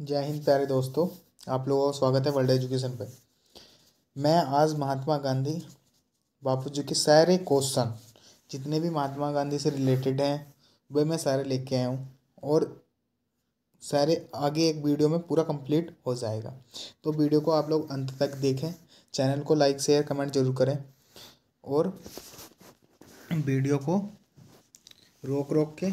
जय हिंद प्यारे दोस्तों आप लोगों का स्वागत है वर्ल्ड एजुकेशन पे मैं आज महात्मा गांधी बापू जी के सारे क्वेश्चन जितने भी महात्मा गांधी से रिलेटेड हैं वे मैं सारे लेके आया हूँ और सारे आगे एक वीडियो में पूरा कंप्लीट हो जाएगा तो वीडियो को आप लोग अंत तक देखें चैनल को लाइक शेयर कमेंट जरूर करें और वीडियो को रोक रोक के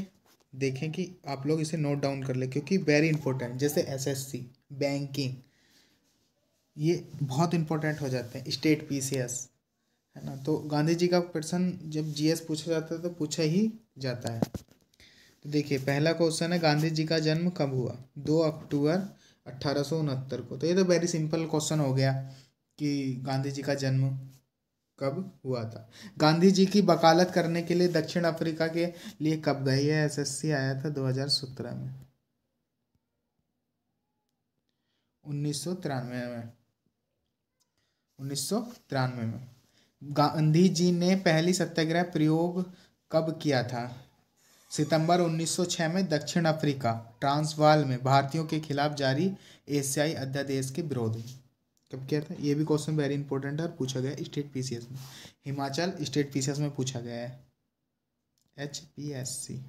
देखें कि आप लोग इसे नोट डाउन कर लें क्योंकि वेरी इंपॉर्टेंट जैसे एसएससी बैंकिंग ये बहुत इंपॉर्टेंट हो जाते हैं स्टेट पीसीएस है ना तो गांधी जी का पर्सन जब जीएस पूछा जाता है तो पूछा ही जाता है तो देखिए पहला क्वेश्चन है गांधी जी का जन्म कब हुआ दो अक्टूबर अट्ठारह को तो ये तो वेरी सिंपल क्वेश्चन हो गया कि गांधी जी का जन्म कब हुआ था गांधी जी की वकालत करने के लिए दक्षिण अफ्रीका के लिए कब गई है एसएससी आया था 2017 में उन्नीस सौ तिरानवे में उन्नीस सौ तिरानवे में गांधी जी ने पहली सत्याग्रह प्रयोग कब किया था सितंबर 1906 में दक्षिण अफ्रीका ट्रांसवाल में भारतीयों के खिलाफ जारी एशियाई अध्यादेश के विरोध में कब किया था ये भी क्वेश्चन वेरी इंपॉर्टेंट है और पूछा गया स्टेट पी में हिमाचल स्टेट पी में पूछा गया है H P S C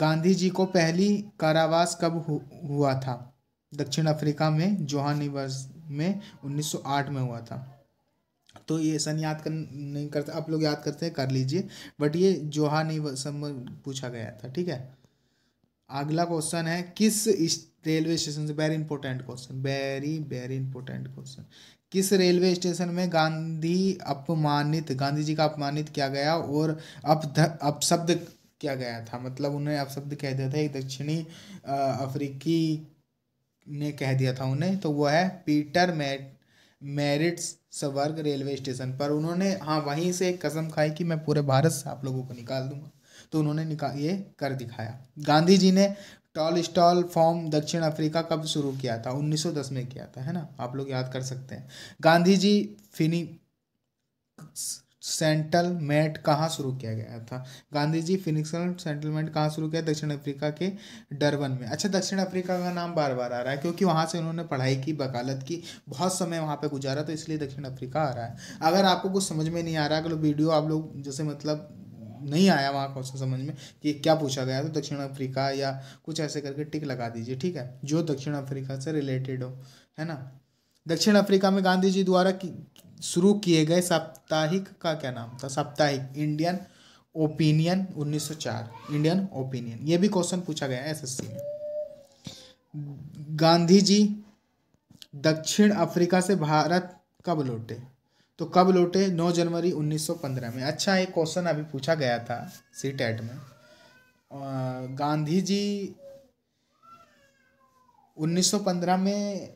Gandhi ji को पहली कारावास कब हु, हुआ था दक्षिण अफ्रीका में जोहानिवर्स में 1908 में हुआ था तो ये सन याद कर नहीं करते आप लोग याद करते हैं कर लीजिए बट ये जोहानिवर्स पूछा गया था ठीक है अगला क्वेश्चन है किस रेलवे स्टेशन से very important question very very important question किस रेलवे स्टेशन में गांधी अपमानित गांधी जी का अपमानित किया गया और अपशब्द किया गया था मतलब उन्हें अपशब्द कह दिया था एक दक्षिणी अफ्रीकी ने कह दिया था उन्हें तो वो है Pietermaritzburg railway station पर उन्होंने हाँ वहीं से एक कसम खाई कि मैं पूरे भारत से आप लोगों को निकाल दूंगा तो उन्होंने निका ये कर दिखाया गांधी जी ने टॉल स्टॉल फॉर्म दक्षिण अफ्रीका कब शुरू किया था 1910 में किया था है ना आप लोग याद कर सकते हैं गांधी जी फिनी सेंटलमेंट कहाँ शुरू किया गया था गांधी जी फिनिक्सल सेंटलमेंट कहाँ शुरू किया दक्षिण अफ्रीका के डरबन में अच्छा दक्षिण अफ्रीका का नाम बार बार आ रहा है क्योंकि वहाँ से उन्होंने पढ़ाई की वकालत की बहुत समय वहाँ पे गुजारा तो इसलिए दक्षिण अफ्रीका आ रहा है अगर आपको कुछ समझ में नहीं आ रहा अगर वीडियो आप लोग जैसे मतलब नहीं आया वहाँ क्वेश्चन समझ में कि क्या पूछा गया तो दक्षिण अफ्रीका या कुछ ऐसे करके टिक लगा दीजिए ठीक है जो दक्षिण अफ्रीका से रिलेटेड हो है ना दक्षिण अफ्रीका में गांधी जी द्वारा शुरू किए गए साप्ताहिक का क्या नाम था साप्ताहिक इंडियन ओपिनियन 1904 इंडियन ओपिनियन ये भी क्वेश्चन पूछा गया है एस में गांधी जी दक्षिण अफ्रीका से भारत कब लौटे तो कब लौटे 9 जनवरी 1915 में अच्छा एक क्वेश्चन अभी पूछा गया था सी टेट e में गांधी जी 1915 में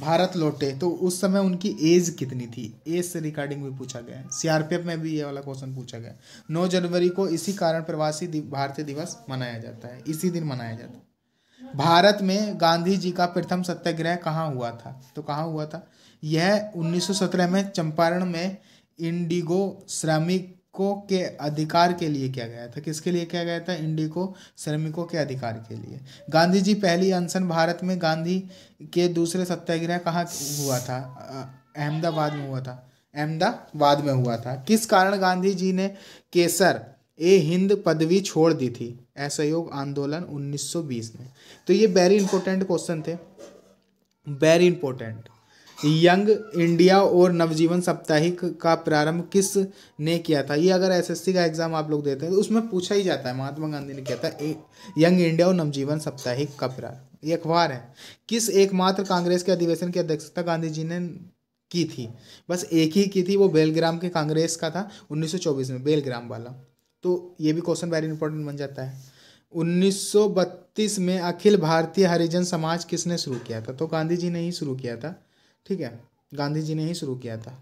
भारत लौटे तो उस समय उनकी एज कितनी थी एज से रिकॉर्डिंग भी पूछा गया है सीआरपीएफ में भी ये वाला क्वेश्चन पूछा गया नौ जनवरी को इसी कारण प्रवासी भारतीय दिवस मनाया जाता है इसी दिन मनाया जाता है भारत में गांधी जी का प्रथम सत्याग्रह कहाँ हुआ था तो कहाँ हुआ था यह 1917 में चंपारण में इंडिगो श्रमिकों के अधिकार के लिए किया गया था किसके लिए किया गया था इंडिगो श्रमिकों के अधिकार के लिए गांधी जी पहली अनशन भारत में गांधी के दूसरे सत्याग्रह कहाँ हुआ था अहमदाबाद में हुआ था अहमदाबाद में हुआ था किस कारण गांधी जी ने केसर ए हिंद पदवी छोड़ दी थी असहयोग आंदोलन 1920 में तो ये वेरी इंपॉर्टेंट क्वेश्चन थे वेरी इंपॉर्टेंट यंग इंडिया और नवजीवन साप्ताहिक का प्रारंभ किस ने किया था ये अगर एसएससी का एग्जाम आप लोग देते हैं तो उसमें पूछा ही जाता है महात्मा गांधी ने किया था ए, यंग इंडिया और नवजीवन साप्ताहिक का प्रारंभ ये अखबार है किस एकमात्र कांग्रेस के अधिवेशन की अध्यक्षता गांधी जी ने की थी बस एक ही की थी वो बेलग्राम के कांग्रेस का था 1924 में बेलग्राम वाला तो ये भी क्वेश्चन वेरी इंपॉर्टेंट बन जाता है 1932 में अखिल भारतीय हरिजन समाज किसने शुरू किया था तो गांधी जी ने ही शुरू किया था ठीक है गांधी जी ने ही शुरू किया था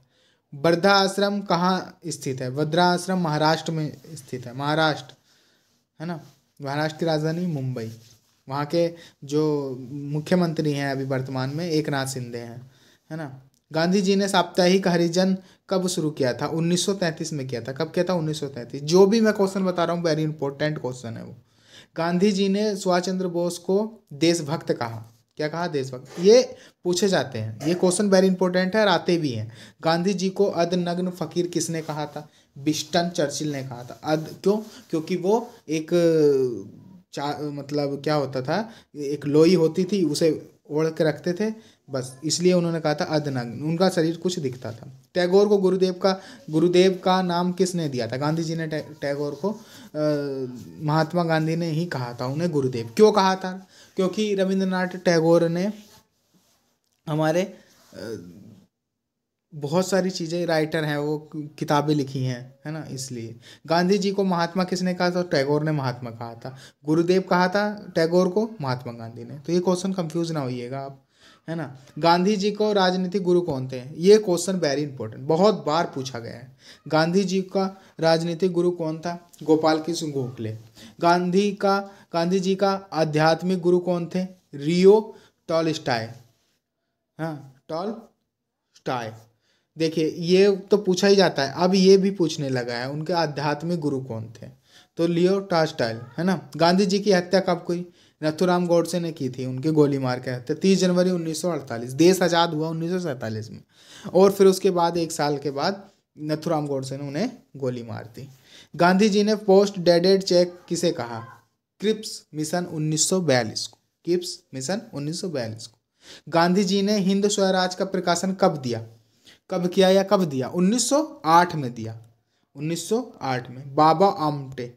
वर्धा आश्रम कहाँ स्थित है वृद्धा आश्रम महाराष्ट्र में स्थित है महाराष्ट्र है ना महाराष्ट्र की राजधानी मुंबई वहाँ के जो मुख्यमंत्री हैं अभी वर्तमान में एक नाथ शिंदे हैं है ना गांधी जी ने साप्ताहिक हरिजन कब शुरू किया था 1933 में किया था कब किया था 1933 जो भी मैं क्वेश्चन बता रहा हूँ वेरी इंपॉर्टेंट क्वेश्चन है वो गांधी जी ने सुभाष चंद्र बोस को देशभक्त कहा क्या कहा देशभक्त ये पूछे जाते हैं ये क्वेश्चन वेरी इंपॉर्टेंट है और आते भी हैं गांधी जी को अधनग्न फकीर किसने कहा था बिस्टन चर्चिल ने कहा था अध क्यों क्योंकि वो एक चा मतलब क्या होता था एक लोई होती थी उसे ओढ़ के रखते थे बस इसलिए उन्होंने कहा था अर्धनग्न उनका शरीर कुछ दिखता था टैगोर को गुरुदेव का गुरुदेव का नाम किसने दिया था गांधी जी ने टैगोर को आ, महात्मा गांधी ने ही कहा था उन्हें गुरुदेव क्यों कहा था क्योंकि रविंद्रनाथ टैगोर ने हमारे आ, बहुत सारी चीज़ें राइटर हैं वो किताबें लिखी हैं है ना इसलिए गांधी जी को महात्मा किसने कहा था टैगोर ने महात्मा कहा था गुरुदेव कहा था टैगोर को महात्मा गांधी ने तो ये क्वेश्चन कंफ्यूज ना होइएगा आप है ना गांधी जी को राजनीतिक गुरु कौन थे ये क्वेश्चन वेरी इंपॉर्टेंट बहुत बार पूछा गया है गांधी जी का राजनीतिक गुरु कौन था गोपाल कृष्ण गोखले गांधी का गांधी जी का आध्यात्मिक गुरु कौन थे रियो टॉल स्टाई हाँ टॉल स्टाय देखिए ये तो पूछा ही जाता है अब ये भी पूछने लगा है उनके आध्यात्मिक गुरु कौन थे तो लियो टास्टाइल है ना गांधी जी की हत्या कब कोई नथुराम गोडसे ने की थी उनके गोली मार के हत्या तीस जनवरी 1948 देश आज़ाद हुआ 1947 में और फिर उसके बाद एक साल के बाद नथुराम गोडसे ने उन्हें गोली मार दी गांधी जी ने पोस्ट डेडेड चेक किसे कहा क्रिप्स मिशन 1942 को क्रिप्स मिशन 1942 को गांधी जी ने हिंद स्वराज का प्रकाशन कब दिया कब किया या कब दिया 1908 में दिया 1908 में बाबा आमटे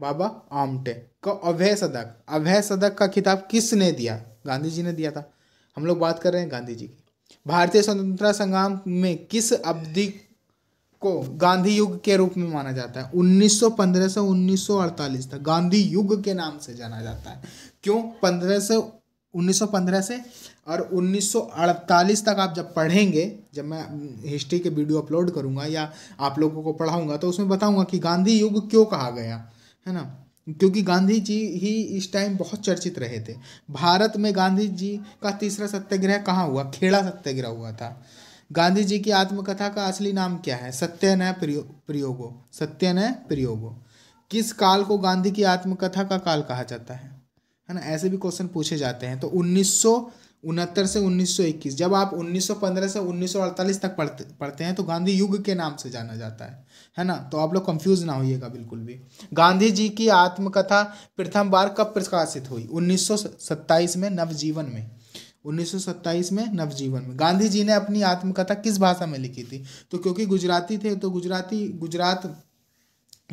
बाबा आमटे का अभय सदक अभय सदक का खिताब किसने दिया गांधी जी ने दिया था हम लोग बात कर रहे हैं गांधी जी की भारतीय स्वतंत्रता संग्राम में किस अवधि को गांधी युग के रूप में माना जाता है 1915 से 1948 तक गांधी युग के नाम से जाना जाता है क्यों 15 से 1915 से और 1948 तक आप जब पढ़ेंगे जब मैं हिस्ट्री के वीडियो अपलोड करूँगा या आप लोगों को पढ़ाऊँगा तो उसमें बताऊँगा कि गांधी युग क्यों कहा गया है ना क्योंकि गांधी जी ही इस टाइम बहुत चर्चित रहे थे भारत में गांधी जी का तीसरा सत्याग्रह कहाँ हुआ खेड़ा सत्याग्रह हुआ था गांधी जी की आत्मकथा का असली नाम क्या है सत्यनय प्रयो, प्रयोगो सत्यनय प्रयोगो किस काल को गांधी की आत्मकथा का काल कहा जाता है है ना ऐसे भी क्वेश्चन पूछे जाते हैं तो उन्नीस उनहत्तर से 1921 जब आप 1915 से 1948 तक पढ़ते पढ़ते हैं तो गांधी युग के नाम से जाना जाता है है ना तो आप लोग कंफ्यूज ना होइएगा बिल्कुल भी गांधी जी की आत्मकथा प्रथम बार कब प्रकाशित हुई 1927 में नवजीवन में 1927 में नवजीवन में गांधी जी ने अपनी आत्मकथा किस भाषा में लिखी थी तो क्योंकि गुजराती थे तो गुजराती गुजरात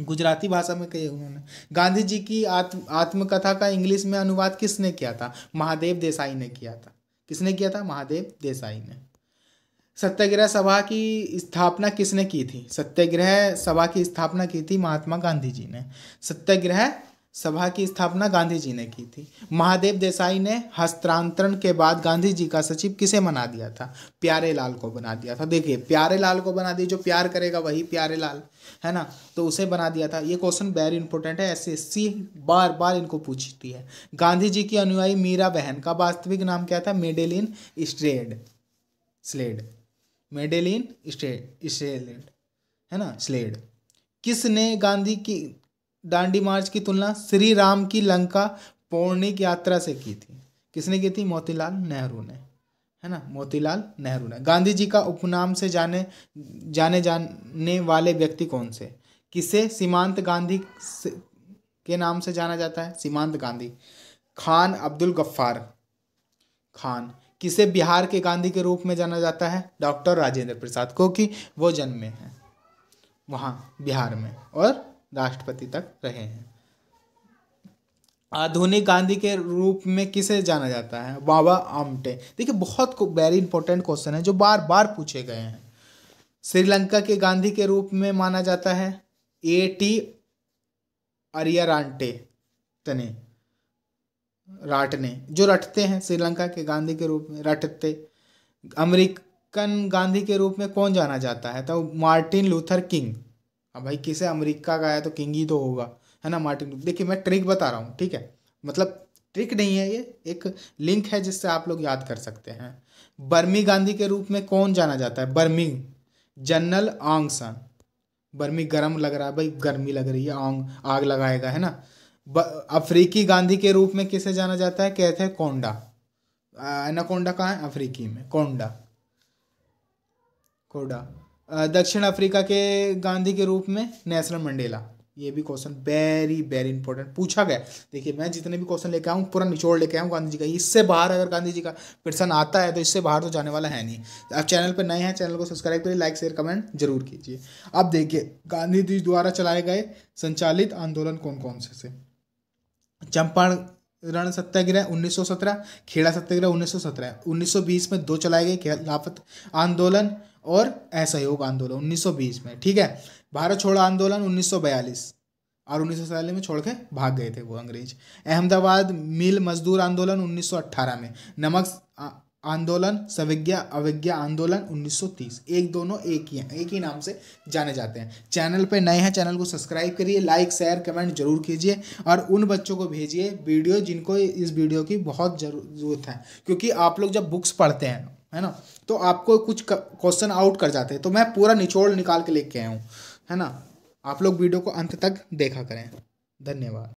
गुजराती भाषा में कही उन्होंने गांधी जी की आत्म आत्मकथा का इंग्लिश में अनुवाद किसने किया था महादेव देसाई ने किया था किसने किया था महादेव देसाई ने सत्याग्रह सभा की स्थापना किसने की थी सत्याग्रह सभा की स्थापना की थी महात्मा गांधी जी ने सत्याग्रह सभा की स्थापना गांधी जी ने की थी महादेव देसाई ने हस्तांतरण के बाद गांधी जी का सचिव किसे बना दिया था प्यारे लाल को बना दिया था देखिए प्यारे लाल को बना दिया जो प्यार करेगा वही प्यारे लाल है ना तो उसे बना दिया था ये क्वेश्चन वेरी इंपॉर्टेंट है एस एस बार बार इनको पूछती है गांधी जी की अनुयायी मीरा बहन का वास्तविक नाम क्या था मेडेलिन स्ट्रेड स्लेड मेडेलिन स्ट्रेड स्टेड है ना स्लेड किसने गांधी की दांडी मार्च की तुलना श्री राम की लंका पौर्णिक यात्रा से की थी किसने की थी मोतीलाल नेहरू ने है ना मोतीलाल नेहरू ने गांधी जी का उपनाम से जाने जाने जाने वाले व्यक्ति कौन से किसे सीमांत गांधी के नाम से जाना जाता है सीमांत गांधी खान अब्दुल गफ्फार खान किसे बिहार के गांधी के रूप में जाना जाता है डॉक्टर राजेंद्र प्रसाद को कि वो जन्मे हैं वहाँ बिहार में और राष्ट्रपति तक रहे हैं आधुनिक गांधी के रूप में किसे जाना जाता है बाबा आमटे देखिए बहुत वेरी इंपॉर्टेंट क्वेश्चन है जो बार बार पूछे गए हैं श्रीलंका के गांधी के रूप में माना जाता है ए टी अरियरांटे तने राटने जो रटते हैं श्रीलंका के गांधी के रूप में रटते अमेरिकन गांधी के रूप में कौन जाना जाता है तो मार्टिन लूथर किंग अब हाँ भाई किसे अमेरिका का है तो किंग ही तो होगा है ना मार्टिन देखिए मैं ट्रिक बता रहा हूँ ठीक है मतलब ट्रिक नहीं है ये एक लिंक है जिससे आप लोग याद कर सकते हैं बर्मी गांधी के रूप में कौन जाना जाता है बर्मी जनरल आंग सन बर्मी गर्म लग रहा है भाई गर्मी लग रही है आंग आग लगाएगा है ना अफ्रीकी गांधी के रूप में किसे जाना जाता है कहते हैं कोंडा एनाकोंडा कहाँ है अफ्रीकी में कोंडा कोडा दक्षिण अफ्रीका के गांधी के रूप में नेशनल मंडेला ये भी क्वेश्चन वेरी वेरी इंपॉर्टेंट पूछा गया देखिए मैं जितने भी क्वेश्चन लेके आऊँ पूरा निचोड़ लेके आऊँ गांधी जी का इससे बाहर अगर गांधी जी का क्वेश्चन आता है तो इससे बाहर तो जाने वाला है नहीं आप चैनल पर नए हैं चैनल को सब्सक्राइब करिए लाइक शेयर कमेंट जरूर कीजिए अब देखिए गांधी जी द्वारा चलाए गए संचालित आंदोलन कौन कौन से चंपारण रण सत्याग्रह 1917 खेड़ा सत्याग्रह 1917 1920 में दो चलाए गए खिलाफत आंदोलन और असहयोग आंदोलन 1920 में ठीक है भारत छोड़ो आंदोलन 1942 और उन्नीस में छोड़ के भाग गए थे वो अंग्रेज अहमदाबाद मिल मजदूर आंदोलन 1918 में नमक आंदोलन सविज्ञा अविज्ञा आंदोलन 1930 एक दोनों एक ही हैं एक ही नाम से जाने जाते हैं चैनल पे नए हैं चैनल को सब्सक्राइब करिए लाइक शेयर कमेंट जरूर कीजिए और उन बच्चों को भेजिए वीडियो जिनको इस वीडियो की बहुत जरूरत है क्योंकि आप लोग जब बुक्स पढ़ते हैं है ना तो आपको कुछ क्वेश्चन आउट कर जाते हैं तो मैं पूरा निचोड़ निकाल के लेके आया हूँ है ना आप लोग वीडियो को अंत तक देखा करें धन्यवाद